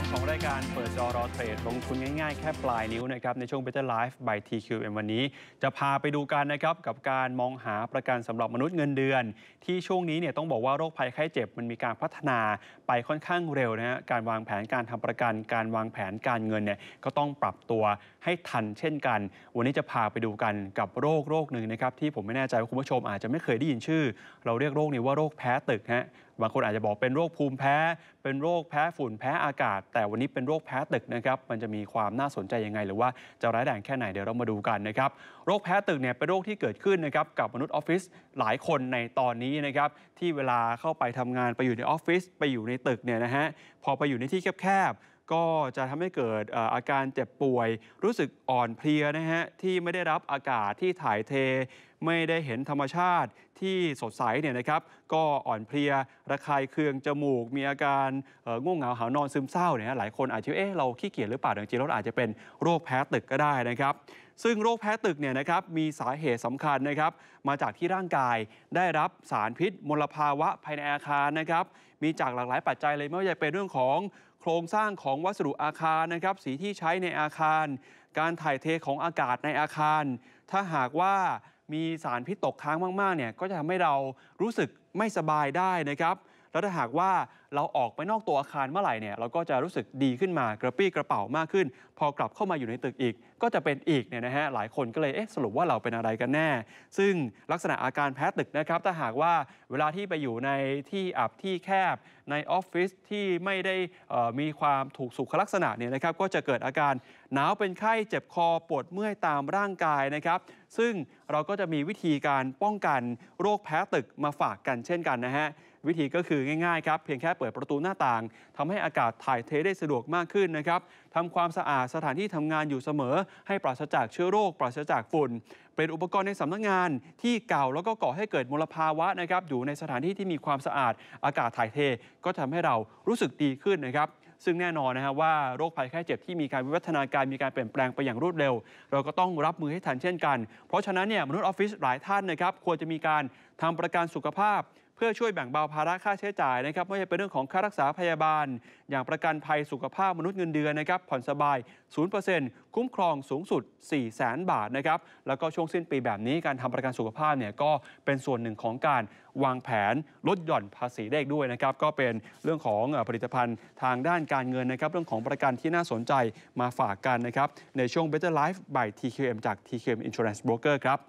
2ของรายการเปิดจอรอเทรดลงทุนง่ายๆ แค่ปลายนิ้วนะครับในช่วง Better Life by TQM วันนี้ จะพาไปดูกันนะครับกับการมองหาประกันสำหรับมนุษย์เงินเดือน ที่ช่วงนี้เนี่ยต้องบอกว่าโรคภัยไข้เจ็บมันมีการพัฒนาไปค่อนข้างเร็วนะฮะการวางแผนการทำประกันการวางแผนการเงินเนี่ยก็ต้องปรับตัวให้ทันเช่นกัน วันนี้จะพาไปดูกันกับโรคโรคหนึ่งนะครับ ที่ผมไม่แน่ใจว่าคุณผู้ชมอาจจะไม่เคยได้ยินชื่อ เราเรียกโรคนี้ว่าโรคแพ้ตึกฮะบางคนอาจจะบอกเป็นโรคภูมิแพ้ เป็นโรคแพ้ฝุ่นแพ้อากาศ แต่วันนี้เป็นโรคแพ้ตึกนะครับมันจะมีความน่าสนใจยังไงหรือว่าจะร้ายแรงแค่ไหนเดี๋ยวเรามาดูกันนะครับโรคแพ้ตึกเนี่ยเป็นโรคที่เกิดขึ้นนะครับกับมนุษย์ออฟฟิศหลายคนในตอนนี้นะครับที่เวลาเข้าไปทำงานไปอยู่ในออฟฟิศไปอยู่ในตึกเนี่ยนะฮะพอไปอยู่ในที่แคบๆก็จะทำให้เกิดอาการเจ็บป่วย รู้สึกอ่อนเพลียนะฮะที่ไม่ได้รับอากาศที่ถ่ายเท ไม่ได้เห็นธรรมชาติที่สดใสเนี่ยนะครับ ก็อ่อนเพลียระคายเคืองจมูก มีอาการง่วงเหงาหานอนซึมเศร้าเนี่ยหลายคนอาจจะเอ๊ะเราขี้เกียจหรือเปล่าจริงๆแล้วอาจจะเป็นโรคแพ้ตึกก็ได้นะครับ ซึ่งโรคแพ้ตึกเนี่ยนะครับมีสาเหตุสำคัญนะครับ มาจากที่ร่างกาย ได้รับสารพิษ มลภาวะ ภายในอาคารนะครับมีจากหลากหลายปัจจัยเลยไม่ว่าจะเป็นเรื่องของโครงสร้างของวัสดุอาคารนะครับ สีที่ใช้ในอาคาร การถ่ายเทของอากาศในอาคาร ถ้าหากว่ามีสารพิษตกค้างมากๆ เนี่ยก็จะทำให้เรารู้สึกไม่สบายได้นะครับแล้วถ้าหากว่าเราออกไปนอกตัวอาคารเมื่อไหร่เนี่ยเราก็จะรู้สึกดีขึ้นมากระปี้กระเป๋ามากขึ้น พอกลับเข้ามาอยู่ในตึกอีก ก็จะเป็นอีกเนี่ยนะฮะหลายคนก็เลยเอ๊ะสรุปว่าเราเป็นอะไรกันแน่ ซึ่งลักษณะอาการแพ้ตึกนะครับ ถ้าหากว่าเวลาที่ไปอยู่ในที่อับที่แคบในออฟฟิศที่ไม่ได้มีความถูกสุขลักษณะเนี่ยนะครับ ก็จะเกิดอาการหนาวเป็นไข้เจ็บคอปวดเมื่อยตามร่างกายนะครับซึ่งเราก็จะมีวิธีการป้องกันโรคแพ้ตึกมาฝากกันเช่นกันนะฮะ วิธีก็คือง่ายๆครับเพียงแค่เปิดประตูหน้าต่าง ทำให้อากาศถ่ายเทได้สะดวกมากขึ้นนะครับทำความสะอาดสถานที่ทำงานอยู่เสมอ ให้ปราศจากเชื้อโรค ปราศจากฝุ่น เป็นอุปกรณ์ในสำนักงงานที่เก่าแล้วก็ก่อให้เกิดมลภาวะนะครับ อยู่ในสถานที่ที่มีความสะอาดอากาศถ่ายเท ก็ทำให้เรารู้สึกดีขึ้นนะครับซึ่งแน่นอนนะครับว่าโรคภัยแค่เจ็บที่มีการวิวัฒนาการ มีการเปลี่ยนแปลงไปอย่างรวดเร็ว เราก็ต้องรับมือให้ทันเช่นกัน เพราะฉะนั้นเนี่ยมนุษย์ออฟฟิศหลายท่านนะครับควรจะมีการทำประกันสุขภาพเพื่อช่วยแบ่งเบาภาระค่าใช้จ่ายนะครับไม่ใช่เป็นเรื่องของค่ารักษาพยาบาล อย่างประกันภัยสุขภาพมนุษย์เงินเดือนนะครับผ่อนสบาย 0%คุ้มครองสูงสุด 4 0 0 0 0 0บาทนะครับแล้วก็ช่วงสิ้นปีแบบนี้การทำประกันสุขภาพเนี่ยก็เป็นส่วนหนึ่งของการวางแผนลดหย่อนภาษีได้ด้วยนะครับก็เป็นเรื่องของผลิตภัณฑ์ทางด้านการเงินนะครับเรื่องของประกันที่น่าสนใจมาฝากกันนะครับในช่วง Better Life by TQM จาก TQM Insurance Broker ครับ